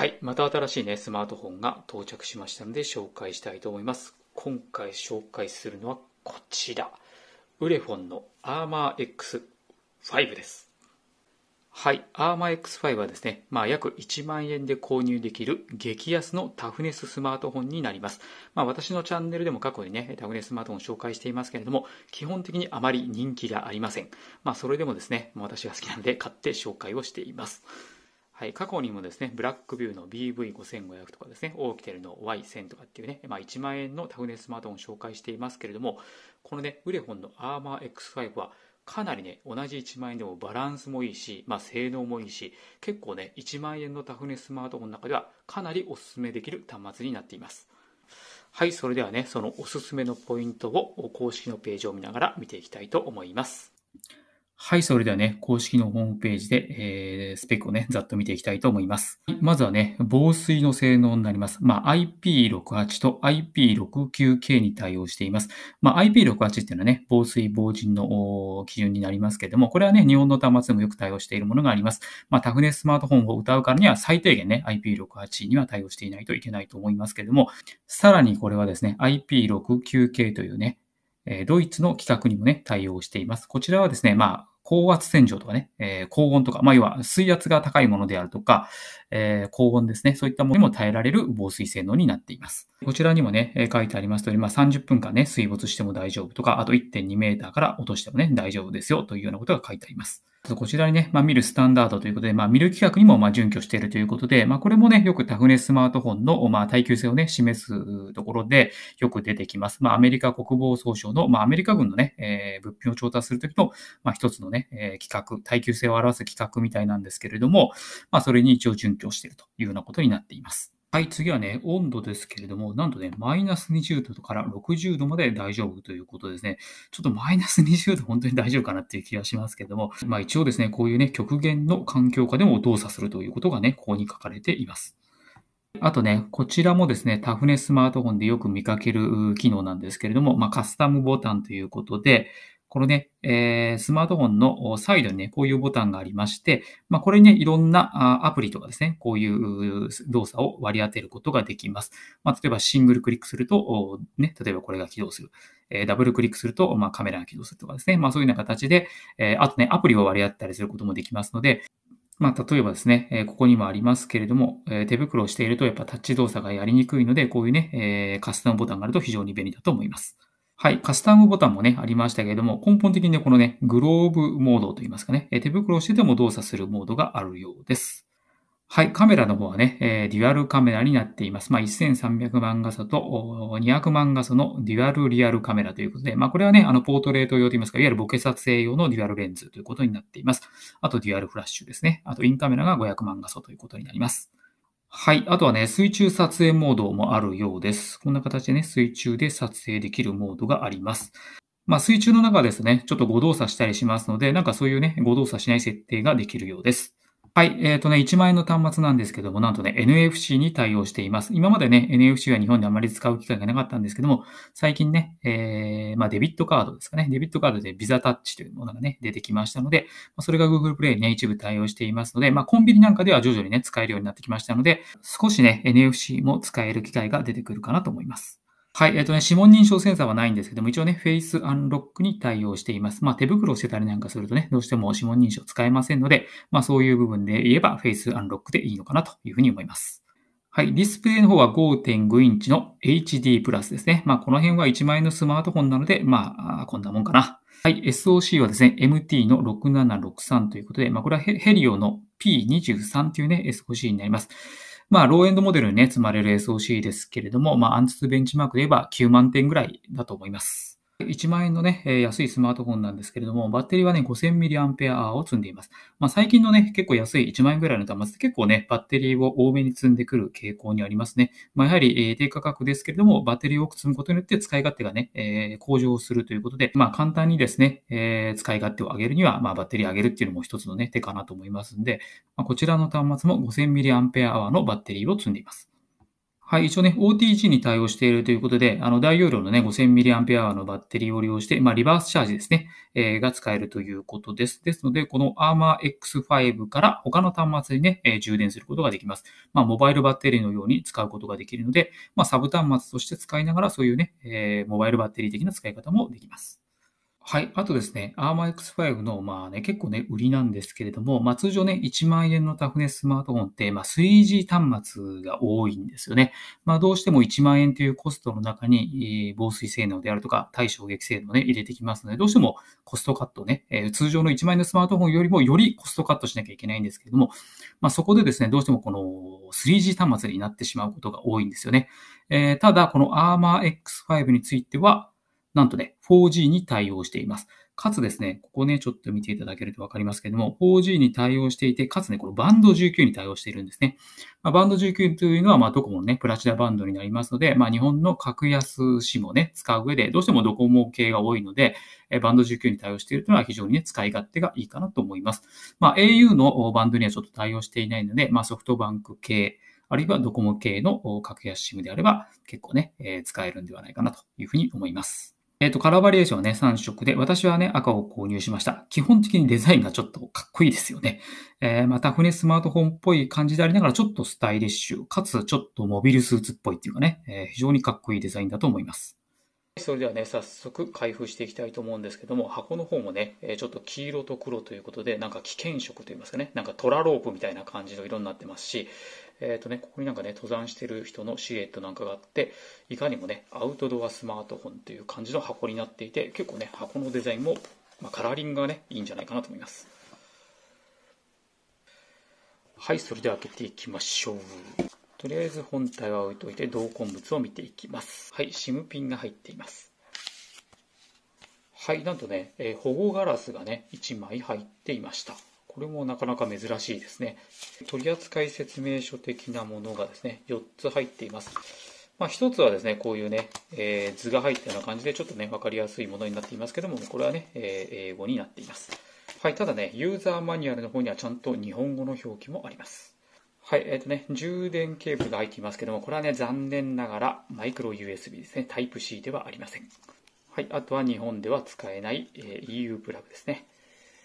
はい、また新しいね、スマートフォンが到着しましたので紹介したいと思います。今回紹介するのはこちら。ウレフォンのアーマー X5 です。はい、アーマー X5 はですね、まあ、約1万円で購入できる激安のタフネススマートフォンになります。まあ、私のチャンネルでも過去にね、タフネススマートフォンを紹介していますけれども、基本的にあまり人気がありません。まあ、それでもですね、私が好きなので買って紹介をしています。はい、過去にもですね、ブラックビューの BV5500 とかですね、オーキテルの Y1000 とかっていうね、まあ、1万円のタフネスマートフォンを紹介していますけれども、このね、ウレホンのアーマー X5 は、かなりね、同じ1万円でもバランスもいいし、まあ、性能もいいし、結構ね、1万円のタフネススマートフォンの中ではかなりおすすめできる端末になっています。はい、それではね、そのおすすめのポイントを公式のページを見ながら見ていきたいと思います。はい、それではね、公式のホームページで、えー、スペックをね、ざっと見ていきたいと思います。まずはね、防水の性能になります。まあ、IP68 と IP69K に対応しています。まあ、IP68 っていうのはね、防水防塵の基準になりますけども、これはね、日本の端末でもよく対応しているものがあります。まあ、タフネススマートフォンを歌うからには最低限ね、IP68 には対応していないといけないと思いますけども、さらにこれはですね、IP69K というね、ドイツの規格にもね、対応しています。こちらはですね、まあ、高圧洗浄とかね、えー、高温とか、まあ、要は水圧が高いものであるとか、えー、高温ですね、そういったものにも耐えられる防水性能になっています。こちらにもね、え書いてあります通り、まあ、30分間ね、水没しても大丈夫とか、あと1.2メーターから落としてもね、大丈夫ですよというようなことが書いてあります。こちらにね、まあ、見るスタンダードということで、まあ、見る規格にもまあ準拠しているということで、まあ、これもね、よくタフネスマートフォンのまあ耐久性をね、示すところでよく出てきます。まあ、アメリカ国防総省の、まあ、アメリカ軍のね、えー、物品を調達するときの、まあ、一つのね、えー、規格、耐久性を表す規格みたいなんですけれども、まあ、それに一応準強しているというようなことになっています。はい、次はね、温度ですけれども、なんとね、マイナス20度から60度まで大丈夫ということですね。ちょっとマイナス20度本当に大丈夫かなっていう気がしますけれども、まあ一応ですね、こういうね、極限の環境下でも動作するということがね、ここに書かれています。あとね、こちらもですね、タフネスマートフォンでよく見かける機能なんですけれども、まあ、カスタムボタンということで、このね、えー、スマートフォンのサイドにね、こういうボタンがありまして、まあ、これにね、いろんなアプリとかですね、こういう動作を割り当てることができます。まあ、例えばシングルクリックすると、ね、例えばこれが起動する。えダブルクリックすると、まあ、カメラが起動するとかですね。まあ、そういうような形で、えあとね、アプリを割り当てたりすることもできますので、まあ、例えばですね、えここにもありますけれども、え手袋をしているとやっぱタッチ動作がやりにくいので、こういうね、えカスタムボタンがあると非常に便利だと思います。はい、カスタムボタンもね、ありましたけれども、根本的にね、このね、グローブモードといいますかね、手袋をしてても動作するモードがあるようです。はい、カメラの方はね、えデュアルカメラになっています。まあ、1300万画素と200万画素のデュアルリアルカメラということで、まあ、これはね、あの、ポートレート用といいますか、いわゆるボケ撮影用のデュアルレンズということになっています。あと、デュアルフラッシュですね。あと、インカメラが500万画素ということになります。はい。あとはね、水中撮影モードもあるようです。こんな形でね、水中で撮影できるモードがあります。まあ、水中の中ですね、ちょっと誤動作したりしますので、なんかそういうね、誤動作しない設定ができるようです。はい。えっ、ー、とね、1万円の端末なんですけども、なんとね、NFC に対応しています。今までね、NFC は日本であまり使う機会がなかったんですけども、最近ね、えー、まあ、デビットカードですかね。デビットカードで Visa Touch というものがね、出てきましたので、それが Google Play ね、一部対応していますので、まあ、コンビニなんかでは徐々にね、使えるようになってきましたので、少しね、NFC も使える機会が出てくるかなと思います。はい。えっ、ー、とね、指紋認証センサーはないんですけども、一応ね、フェイスアンロックに対応しています。まあ、手袋をしてたりなんかするとね、どうしても指紋認証使えませんので、まあ、そういう部分で言えば、フェイスアンロックでいいのかなというふうに思います。はい。ディスプレイの方は5.5インチの HD プラスですね。まあ、この辺は1枚のスマートフォンなので、まあ、こんなもんかな。はい。SOC はですね、MT の6763ということで、まあ、これはヘリオの P23 というね、SOC になります。まあ、ローエンドモデルにね、積まれる SOC ですけれども、まあ、アンツベンチマークで言えば9万点ぐらいだと思います。1万円のね、安いスマートフォンなんですけれども、バッテリーはね、5000mAh を積んでいます。まあ、最近のね、結構安い1万円ぐらいの端末って結構ね、バッテリーを多めに積んでくる傾向にありますね。まあ、やはり、え低価格ですけれども、バッテリーを多く積むことによって使い勝手がね、え向上するということで、まあ、簡単にですね、え使い勝手を上げるには、まあ、バッテリー上げるっていうのも一つのね、手かなと思いますんで、まこちらの端末も 5000mAh のバッテリーを積んでいます。はい、一応ね、OTG に対応しているということで、あの、大容量のね、5000mAh のバッテリーを利用して、まあ、リバースチャージですね、えー、が使えるということです。ですので、この Armor X5 から他の端末にね、えー、充電することができます。まあ、モバイルバッテリーのように使うことができるので、まあ、サブ端末として使いながら、そういうね、えー、モバイルバッテリー的な使い方もできます。はい。あとですね、ARMX5 の、まあね、結構ね、売りなんですけれども、まあ通常ね、1万円のタフネススマートフォンって、まあ 3G 端末が多いんですよね。まあどうしても1万円というコストの中に、防水性能であるとか、対衝撃性能ね、入れてきますので、どうしてもコストカットね、えー、通常の1万円のスマートフォンよりもよりコストカットしなきゃいけないんですけれども、まあそこでですね、どうしてもこの 3G 端末になってしまうことが多いんですよね。えー、ただ、この ArmorX5 については、なんとね、4G に対応しています。かつですね、ここね、ちょっと見ていただけるとわかりますけれども、4G に対応していて、かつね、このバンド19に対応しているんですね。まあ、バンド19というのは、まあ、ドコモのね、プラチナバンドになりますので、まあ、日本の格安紙もをね、使う上で、どうしてもドコモ系が多いので、えバンド19に対応しているというのは非常にね、使い勝手がいいかなと思います。まあ、au のバンドにはちょっと対応していないので、まあ、ソフトバンク系、あるいはドコモ系の格安シムであれば、結構ね、え使えるんではないかなというふうに思います。えっ、ー、と、カラーバリエーションはね、3色で、私はね、赤を購入しました。基本的にデザインがちょっとかっこいいですよね。えー、また、船スマートフォンっぽい感じでありながら、ちょっとスタイリッシュ、かつちょっとモビルスーツっぽいっていうかね、えー、非常にかっこいいデザインだと思います。それではね、早速開封していきたいと思うんですけども、箱の方もね、ちょっと黄色と黒ということで、なんか危険色といいますかね、なんかトラロープみたいな感じの色になってますし、えっ、ー、とね、ここになんかね、登山してる人のシルエットなんかがあって、いかにもね、アウトドアスマートフォンという感じの箱になっていて、結構ね、箱のデザインも、まあ、カラーリングがね、いいんじゃないかなと思います。はい、それでは開けていきましょう。とりあえず本体は置いといて、同梱物を見ていきます。はい、SIM ピンが入っています。はい、なんとね、えー、保護ガラスがね、1枚入っていました。これもなかなか珍しいですね。取扱説明書的なものがですね、4つ入っています。まあ、1つはですね、こういうね、えー、図が入ったような感じで、ちょっとね、分かりやすいものになっていますけども、これはね、えー、英語になっています。はい、ただね、ユーザーマニュアルの方にはちゃんと日本語の表記もあります。はい、えっ、ー、とね、充電ケーブルが入っていますけども、これはね、残念ながらマイクロ USB ですね、Type-C ではありません。はい、あとは日本では使えない、え EU プラグですね。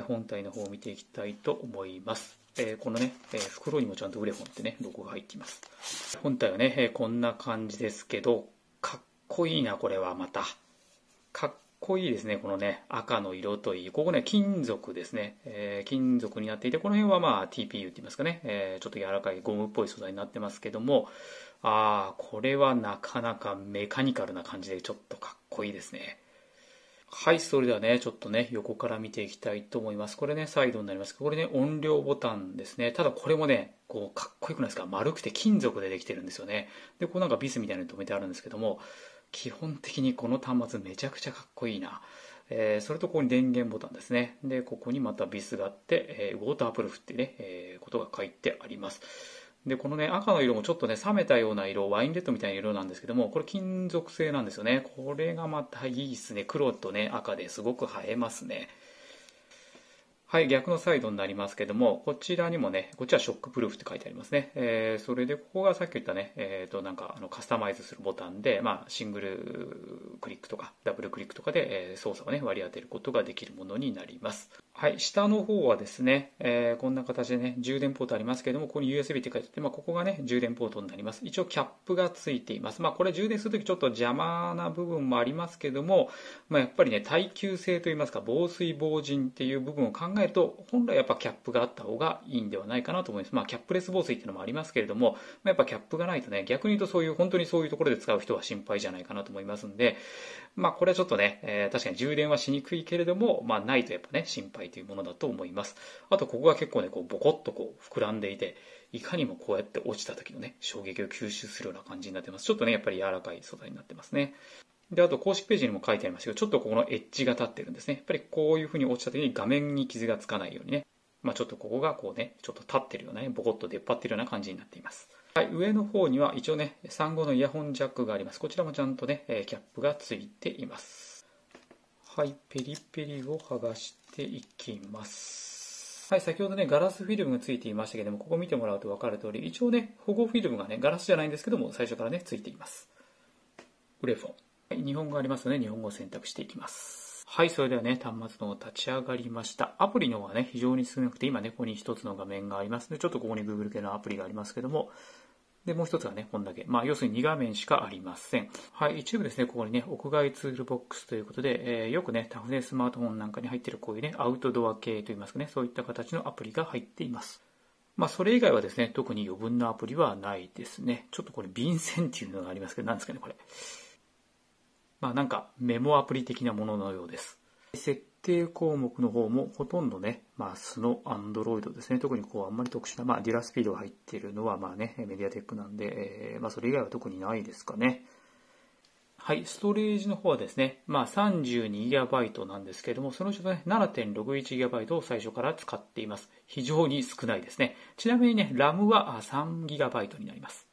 本体の方を見ていきたいと思います。えー、このね、えー、袋にもちゃんとウレホンってね、ロゴが入っています。本体はね、えー、こんな感じですけど、かっこいいな、これはまた。かっこいいですね、このね、赤の色といい。ここね、金属ですね。えー、金属になっていて、この辺はまあ TPU って言いますかね、えー、ちょっと柔らかいゴムっぽい素材になってますけども、ああ、これはなかなかメカニカルな感じでちょっとかっこいいですね。はい、それではね、ちょっとね、横から見ていきたいと思います。これね、サイドになりますこれね、音量ボタンですね。ただこれもね、こう、かっこよくないですか丸くて金属でできてるんですよね。で、こうなんかビスみたいなのに止めてあるんですけども、基本的にこの端末めちゃくちゃかっこいいな。えー、それとここに電源ボタンですね。で、ここにまたビスがあって、えー、ウォータープルーフってね、えー、ことが書いてあります。で、このね、赤の色もちょっとね、冷めたような色、ワインレッドみたいな色なんですけども、これ金属製なんですよね。これがまたいいっすね。黒とね、赤ですごく映えますね。はい、逆のサイドになりますけども、こちらにもね、こっちはショックプルーフって書いてありますね。えー、それで、ここがさっき言ったね、えっ、ー、と、なんか、あの、カスタマイズするボタンで、まあ、シングルクリックとか、ダブルクリックとかで、えー、操作をね、割り当てることができるものになります。はい、下の方はですね、えー、こんな形でね、充電ポートありますけども、ここに USB って書いてあって、まあ、ここがね、充電ポートになります。一応、キャップがついています。まあ、これ充電するときちょっと邪魔な部分もありますけども、まあ、やっぱりね、耐久性といいますか、防水防塵っていう部分を考ええると、本来やっぱキャップがあった方がいいんではないかなと思います。まあ、キャップレス防水っていうのもありますけれども、まあ、やっぱキャップがないとね、逆に言うとそういう、本当にそういうところで使う人は心配じゃないかなと思いますんで、まあ、これはちょっとね、えー、確かに充電はしにくいけれども、まあ、ないとやっぱね、心配というものだと思います。あと、ここが結構ね、こう、ボコッとこう、膨らんでいて、いかにもこうやって落ちた時のね、衝撃を吸収するような感じになってます。ちょっとね、やっぱり柔らかい素材になってますね。で、あと公式ページにも書いてありますけど、ちょっとここのエッジが立ってるんですね。やっぱりこういう風に落ちた時に画面に傷がつかないようにね、まあ、ちょっとここがこうね、ちょっと立ってるようなね、ボコッと出っ張ってるような感じになっています。はい、上の方には一応ね、産後のイヤホンジャックがあります。こちらもちゃんとね、キャップがついています。はい、ペリペリを剥がしていきます。はい、先ほどね、ガラスフィルムがついていましたけども、ここ見てもらうと分かる通り、一応ね、保護フィルムがね、ガラスじゃないんですけども、最初からね、ついています。ウレフォン。日本語ありますので、日本語を選択していきます。はい、それではね、端末の立ち上がりました。アプリの方はね、非常に少なくて、今ね、ここに一つの画面がありますので、ちょっとここに Google 系のアプリがありますけども、で、もう一つがね、こんだけ。まあ、要するに2画面しかありません。はい、一部ですね、ここにね、屋外ツールボックスということで、えー、よくね、タフネスマートフォンなんかに入ってるこういうね、アウトドア系といいますかね、そういった形のアプリが入っています。まあ、それ以外はですね、特に余分なアプリはないですね。ちょっとこれ、便箋っていうのがありますけど、何ですかね、これ。まあなんかメモアプリ的なもののようです。設定項目の方もほとんどね、まあ素の Android ですね。特にこうあんまり特殊な、まあディラスピードが入っているのはまあね、メディアテックなんで、えー、まあそれ以外は特にないですかね。はい、ストレージの方はですね、まあ 32GB なんですけども、そのうちの、ね、7.61GB を最初から使っています。非常に少ないですね。ちなみにね、RAM は 3GB になります。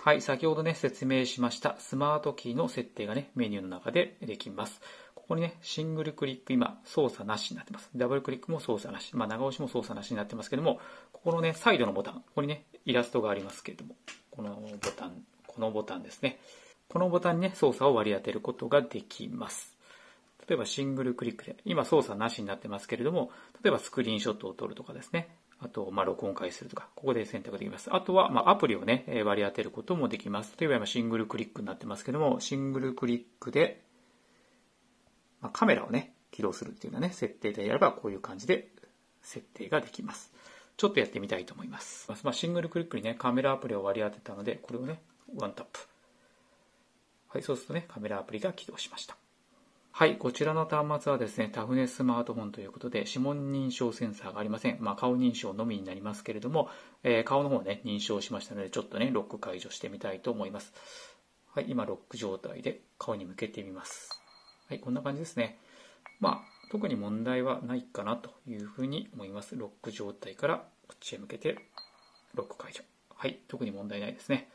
はい、先ほどね、説明しましたスマートキーの設定がね、メニューの中でできます。ここにね、シングルクリック今、操作なしになってます。ダブルクリックも操作なし。まあ、長押しも操作なしになってますけども、ここのね、サイドのボタン、ここにね、イラストがありますけれども、このボタン、このボタンですね。このボタンにね、操作を割り当てることができます。例えばシングルクリックで、今操作なしになってますけれども、例えばスクリーンショットを撮るとかですね、あと、まあ、録音回数とか、ここで選択できます。あとは、まあ、アプリをね、割り当てることもできます。例えば今、シングルクリックになってますけども、シングルクリックで、まあ、カメラをね、起動するっていうようなね、設定でやれば、こういう感じで設定ができます。ちょっとやってみたいと思います。まあ、シングルクリックにね、カメラアプリを割り当てたので、これをね、ワンタップ。はい、そうするとね、カメラアプリが起動しました。はい、こちらの端末はですね、タフネスマートフォンということで、指紋認証センサーがありません。まあ、顔認証のみになりますけれども、えー、顔の方ね、認証しましたので、ちょっとね、ロック解除してみたいと思います。はい、今、ロック状態で顔に向けてみます。はい、こんな感じですね。まあ、特に問題はないかなというふうに思います。ロック状態からこっちへ向けて、ロック解除。はい、特に問題ないですね。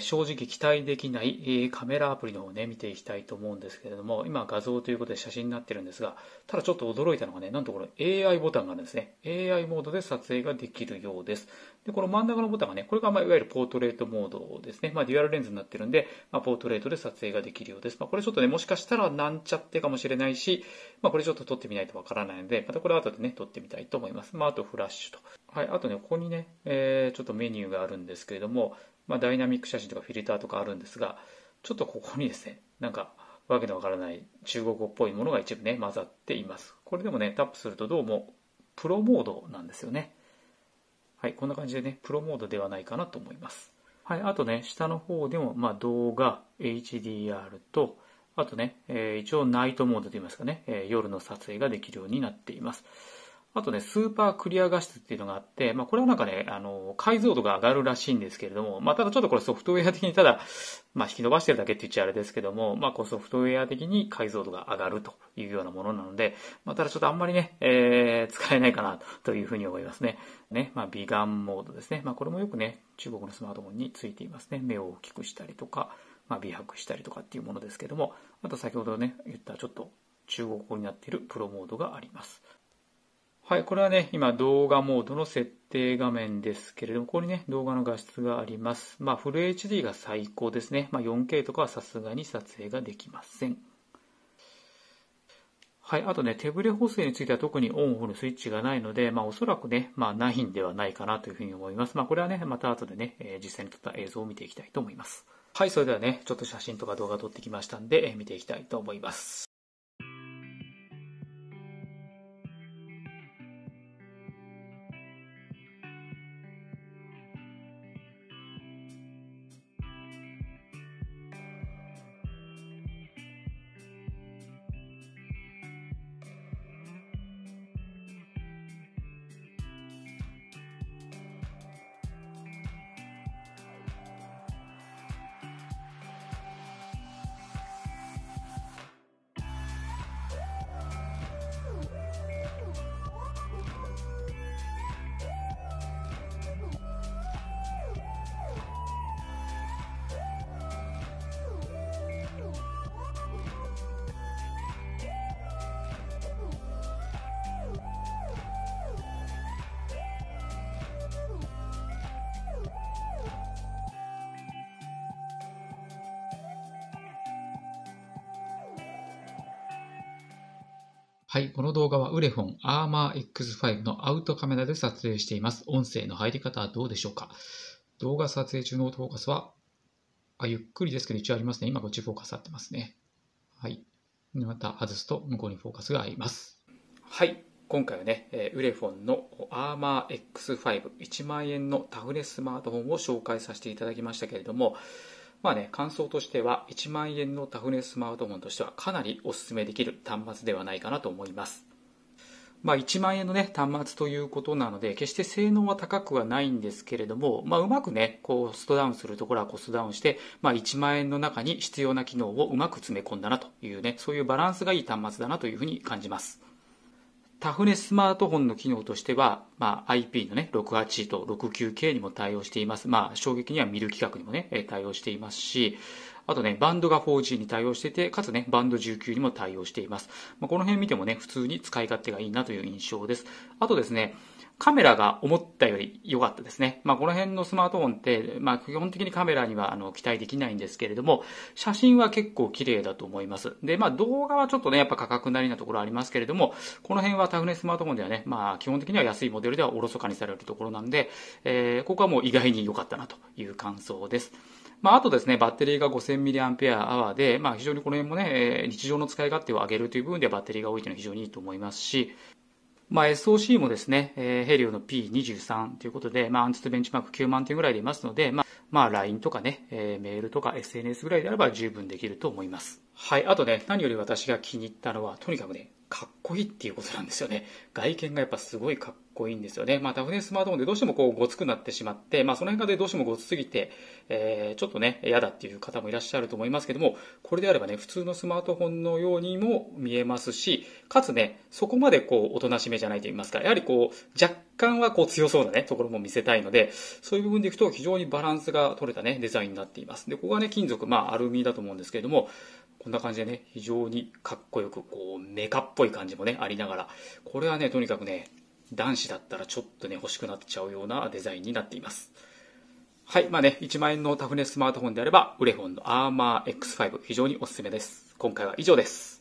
正直期待できないカメラアプリの方をね、見ていきたいと思うんですけれども、今画像ということで写真になってるんですが、ただちょっと驚いたのがね、なんとこれ AI ボタンがあるんですね。AI モードで撮影ができるようです。で、この真ん中のボタンがね、これがまいわゆるポートレートモードですね。まあ、デュアルレンズになってるんで、まあ、ポートレートで撮影ができるようです。まあ、これちょっとね、もしかしたらなんちゃってかもしれないし、まあ、これちょっと撮ってみないとわからないので、またこれ後でね、撮ってみたいと思います。まあ、あとフラッシュと。はい、あとね、ここにね、えー、ちょっとメニューがあるんですけれども、まあ、ダイナミック写真とかフィルターとかあるんですが、ちょっとここにですね、なんか、わけのわからない中国語っぽいものが一部ね、混ざっています。これでもね、タップするとどうも、プロモードなんですよね。はい、こんな感じでね、プロモードではないかなと思います。はい、あとね、下の方でも、まあ、動画、HDR と、あとね、えー、一応ナイトモードといいますかね、えー、夜の撮影ができるようになっています。あとね、スーパークリア画質っていうのがあって、まあ、これはなんかね、あの、解像度が上がるらしいんですけれども、まあ、ただちょっとこれソフトウェア的にただ、まあ、引き伸ばしてるだけって言っちゃあれですけども、まあ、こうソフトウェア的に解像度が上がるというようなものなので、まあ、ただちょっとあんまりね、えー、使えないかなというふうに思いますね。ね、まあ、美顔モードですね。まあ、これもよくね、中国のスマートフォンについていますね。目を大きくしたりとか、まあ、美白したりとかっていうものですけども、あと先ほどね、言ったちょっと中国語になっているプロモードがあります。はい、これはね、今動画モードの設定画面ですけれども、ここにね、動画の画質があります。まあ、フル HD が最高ですね。まあ、4K とかはさすがに撮影ができません。はい、あとね、手ブレ補正については特にオンオフのスイッチがないので、まあ、おそらくね、まあ、ないんではないかなというふうに思います。まあ、これはね、また後でね、え実際に撮った映像を見ていきたいと思います。はい、それではね、ちょっと写真とか動画撮ってきましたんで、え見ていきたいと思います。はい、この動画はウレフォン ArmorX5 のアウトカメラで撮影しています。音声の入り方はどうでしょうか動画撮影中のオートフォーカスはあ、ゆっくりですけど一応ありますね。今こっちフォーカス合ってますね。はい。また外すと向こうにフォーカスが合います。はい。今回はね、えウレフォンの ArmorX5 1万円のタフレスマートフォンを紹介させていただきましたけれども、まあね、感想としては1万円のタフネススマートフォンとしてはかなりお勧めできる端末ではないかなと思います。まあ、1万円の、ね、端末ということなので、決して性能は高くはないんですけれども、まあ、うまく、ね、コストダウンするところはコストダウンして、まあ、1万円の中に必要な機能をうまく詰め込んだなという、ね、そういうバランスがいい端末だなというふうに感じます。タフネスマートフォンの機能としては、まあ、IP のね、68と 69K にも対応しています。まあ、衝撃には見る規格にもね、対応していますし、あとね、バンドが 4G に対応してて、かつね、バンド19にも対応しています。まあ、この辺見てもね、普通に使い勝手がいいなという印象です。あとですね、カメラが思ったより良かったですね。まあ、この辺のスマートフォンって、まあ、基本的にカメラにはあの期待できないんですけれども、写真は結構綺麗だと思います。で、まあ、動画はちょっとね、やっぱ価格なりなところありますけれども、この辺はタフネスマートフォンではね、まあ、基本的には安いモデルではおろそかにされるところなんで、えー、ここはもう意外に良かったなという感想です。まあ、あとですね、バッテリーが 5000mAh で、まあ、非常にこの辺もね、日常の使い勝手を上げるという部分でバッテリーが多いというのは非常にいいと思いますし、まあ、SOC もですね、えー、ヘリオの P23 ということで、まあ、アンツとベンチマーク9万点ぐらいでいますので、まあ、まあ、LINE とかね、えー、メールとか SNS ぐらいであれば十分できると思います。はい。あとね、何より私が気に入ったのは、とにかくね、かっこいいっていうことなんですよね。外見がやっぱすごいかっこいいんですよね。まあタフネスマートフォンでどうしてもこうごつくなってしまって、まあその辺がどうしてもごつすぎて、えー、ちょっとね、嫌だっていう方もいらっしゃると思いますけども、これであればね、普通のスマートフォンのようにも見えますし、かつね、そこまでこうおとなしめじゃないと言いますか、やはりこう若干はこう強そうなね、ところも見せたいので、そういう部分でいくと非常にバランスが取れたね、デザインになっています。で、ここがね、金属、まあアルミだと思うんですけれども、こんな感じでね、非常にかっこよく、こう、メカっぽい感じもね、ありながら、これはね、とにかくね、男子だったらちょっとね、欲しくなっちゃうようなデザインになっています。はい。まあね、1万円のタフネススマートフォンであれば、ウレフォンのアーマー X5、非常におすすめです。今回は以上です。